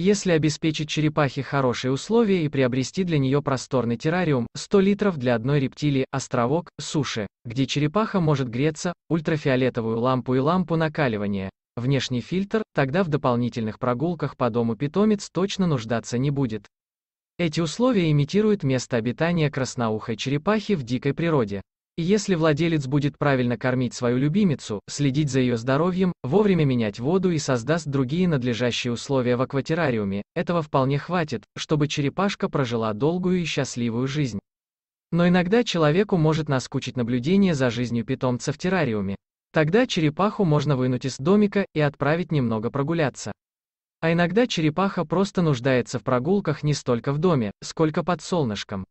Если обеспечить черепахе хорошие условия и приобрести для нее просторный террариум, 100 литров для одной рептилии, островок, суши, где черепаха может греться, ультрафиолетовую лампу и лампу накаливания, внешний фильтр, тогда в дополнительных прогулках по дому питомец точно нуждаться не будет. Эти условия имитируют место обитания красноухой черепахи в дикой природе если владелец будет правильно кормить свою любимицу, следить за ее здоровьем, вовремя менять воду и создаст другие надлежащие условия в акватеррариуме, этого вполне хватит, чтобы черепашка прожила долгую и счастливую жизнь. Но иногда человеку может наскучить наблюдение за жизнью питомца в террариуме. Тогда черепаху можно вынуть из домика и отправить немного прогуляться. А иногда черепаха просто нуждается в прогулках не столько в доме, сколько под солнышком.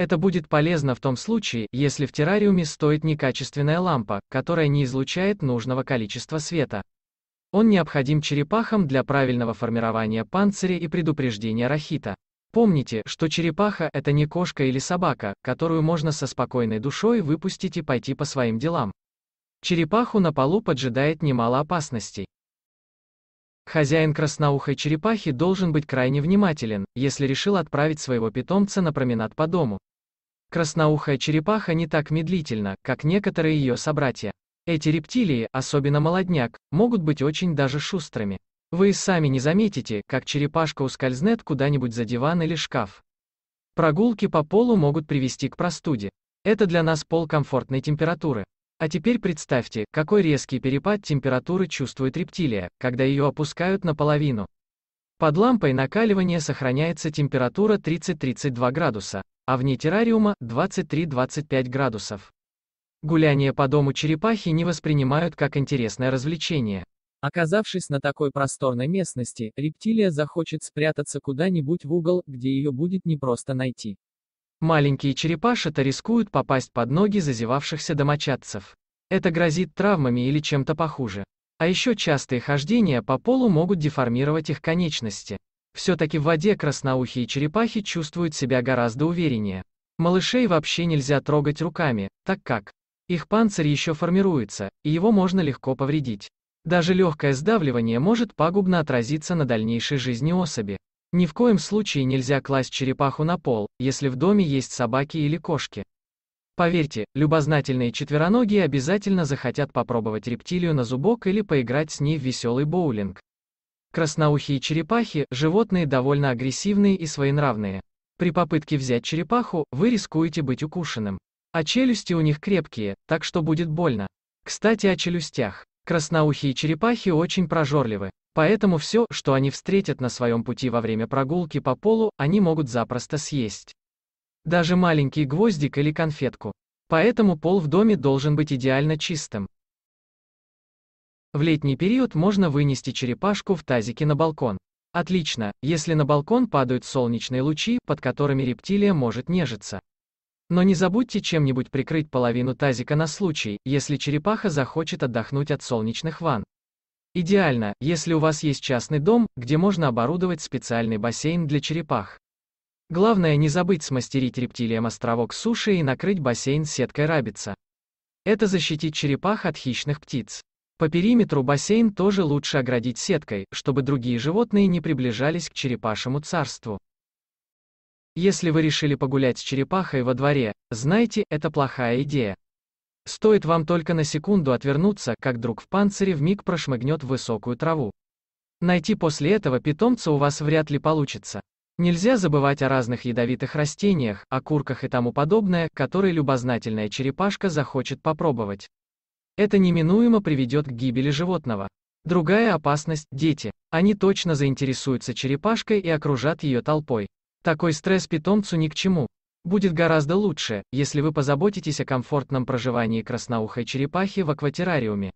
Это будет полезно в том случае, если в террариуме стоит некачественная лампа, которая не излучает нужного количества света. Он необходим черепахам для правильного формирования панциря и предупреждения рахита. Помните, что черепаха – это не кошка или собака, которую можно со спокойной душой выпустить и пойти по своим делам. Черепаху на полу поджидает немало опасностей. Хозяин красноухой черепахи должен быть крайне внимателен, если решил отправить своего питомца на променад по дому. Красноухая черепаха не так медлительна, как некоторые ее собратья. Эти рептилии, особенно молодняк, могут быть очень даже шустрыми. Вы и сами не заметите, как черепашка ускользнет куда-нибудь за диван или шкаф. Прогулки по полу могут привести к простуде. Это для нас пол комфортной температуры. А теперь представьте, какой резкий перепад температуры чувствует рептилия, когда ее опускают наполовину. Под лампой накаливания сохраняется температура 30-32 градуса, а вне террариума 23-25 градусов. Гуляние по дому черепахи не воспринимают как интересное развлечение. Оказавшись на такой просторной местности, рептилия захочет спрятаться куда-нибудь в угол, где ее будет непросто найти. Маленькие черепашата рискуют попасть под ноги зазевавшихся домочадцев. Это грозит травмами или чем-то похуже. А еще частые хождения по полу могут деформировать их конечности. Все-таки в воде красноухие черепахи чувствуют себя гораздо увереннее. Малышей вообще нельзя трогать руками, так как их панцирь еще формируется, и его можно легко повредить. Даже легкое сдавливание может пагубно отразиться на дальнейшей жизни особи. Ни в коем случае нельзя класть черепаху на пол, если в доме есть собаки или кошки. Поверьте, любознательные четвероногие обязательно захотят попробовать рептилию на зубок или поиграть с ней в веселый боулинг. Красноухие черепахи – животные довольно агрессивные и своенравные. При попытке взять черепаху, вы рискуете быть укушенным. А челюсти у них крепкие, так что будет больно. Кстати о челюстях. Красноухие черепахи очень прожорливы. Поэтому все, что они встретят на своем пути во время прогулки по полу, они могут запросто съесть. Даже маленький гвоздик или конфетку. Поэтому пол в доме должен быть идеально чистым. В летний период можно вынести черепашку в тазике на балкон. Отлично, если на балкон падают солнечные лучи, под которыми рептилия может нежиться. Но не забудьте чем-нибудь прикрыть половину тазика на случай, если черепаха захочет отдохнуть от солнечных ванн. Идеально, если у вас есть частный дом, где можно оборудовать специальный бассейн для черепах. Главное не забыть смастерить рептилиям островок суши и накрыть бассейн сеткой рабица. Это защитит черепах от хищных птиц. По периметру бассейн тоже лучше оградить сеткой, чтобы другие животные не приближались к черепашьему царству. Если вы решили погулять с черепахой во дворе, знайте, это плохая идея. Стоит вам только на секунду отвернуться, как друг в панцире вмиг прошмыгнет в высокую траву. Найти после этого питомца у вас вряд ли получится. Нельзя забывать о разных ядовитых растениях, окурках и тому подобное, которые любознательная черепашка захочет попробовать. Это неминуемо приведет к гибели животного. Другая опасность – дети. Они точно заинтересуются черепашкой и окружат ее толпой. Такой стресс питомцу ни к чему. Будет гораздо лучше, если вы позаботитесь о комфортном проживании красноухой черепахи в акватерариуме.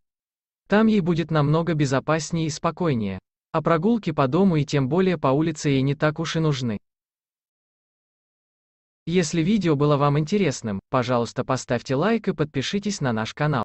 Там ей будет намного безопаснее и спокойнее. А прогулки по дому и тем более по улице ей не так уж и нужны. Если видео было вам интересным, пожалуйста поставьте лайк и подпишитесь на наш канал.